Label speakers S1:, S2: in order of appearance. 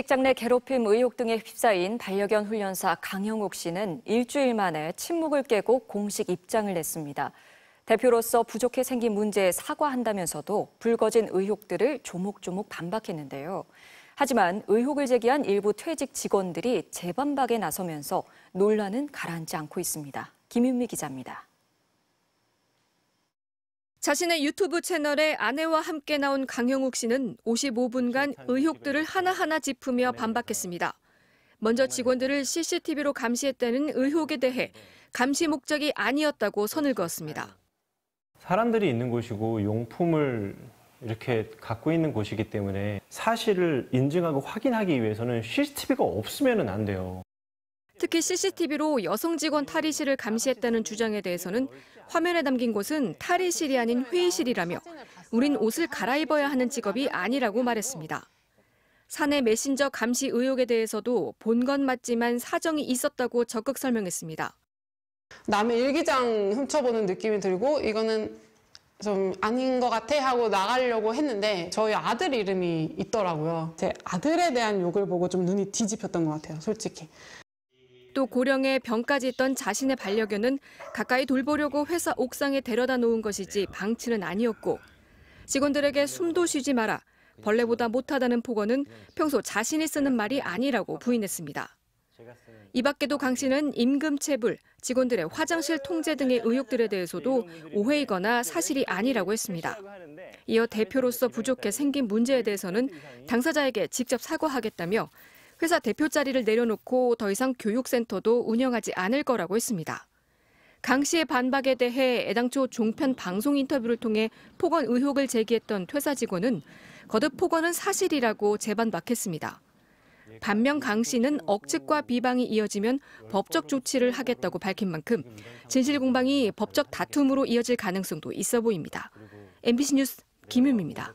S1: 직장 내 괴롭힘 의혹 등에 휩싸인 반려견 훈련사 강형욱 씨는 일주일 만에 침묵을 깨고 공식 입장을 냈습니다. 대표로서 부족해 생긴 문제에 사과한다면서도 불거진 의혹들을 조목조목 반박했는데요. 하지만 의혹을 제기한 일부 퇴직 직원들이 재반박에 나서면서 논란은 가라앉지 않고 있습니다. 김윤미 기자입니다.
S2: 자신의 유튜브 채널에 아내와 함께 나온 강형욱 씨는 55분간 의혹들을 하나하나 짚으며 반박했습니다. 먼저 직원들을 CCTV로 감시했다는 의혹에 대해 네. 감시 목적이 아니었다고 선을 그었습니다. 네.
S3: 사람들이 있는 곳이고 용품을 이렇게 갖고 있는 곳이기 때문에 사실을 인증하고 확인하기 위해서는 CCTV가 없으면 안 돼요.
S2: 특히 CCTV로 여성 직원 탈의실을 감시했다는 주장에 대해서는 화면에 담긴 곳은 탈의실이 아닌 회의실이라며 우린 옷을 갈아입어야 하는 직업이 아니라고 말했습니다. 사내 메신저 감시 의혹에 대해서도 본 건 맞지만 사정이 있었다고 적극 설명했습니다.
S4: 남의 일기장 훔쳐보는 느낌이 들고 이거는 좀 아닌 것 같아 하고 나가려고 했는데 저희 아들 이름이 있더라고요. 제 아들에 대한 욕을 보고 좀 눈이 뒤집혔던 것 같아요, 솔직히.
S2: 또 고령에 병까지 있던 자신의 반려견은 가까이 돌보려고 회사 옥상에 데려다 놓은 것이지 방치는 아니었고 직원들에게 숨도 쉬지 마라. 벌레보다 못하다는 폭언은 평소 자신이 쓰는 말이 아니라고 부인했습니다. 이 밖에도 강 씨는 임금체불, 직원들의 화장실 통제 등의 의혹들에 대해서도 오해이거나 사실이 아니라고 했습니다. 이어 대표로서 부족해 생긴 문제에 대해서는 당사자에게 직접 사과하겠다며 회사 대표 자리를 내려놓고 더 이상 교육센터도 운영하지 않을 거라고 했습니다. 강 씨의 반박에 대해 애당초 종편 방송 인터뷰를 통해 폭언 의혹을 제기했던 퇴사 직원은 거듭 폭언은 사실이라고 재반박했습니다. 반면 강 씨는 억측과 비방이 이어지면 법적 조치를 하겠다고 밝힌 만큼 진실 공방이 법적 다툼으로 이어질 가능성도 있어 보입니다. MBC 뉴스 김유미입니다.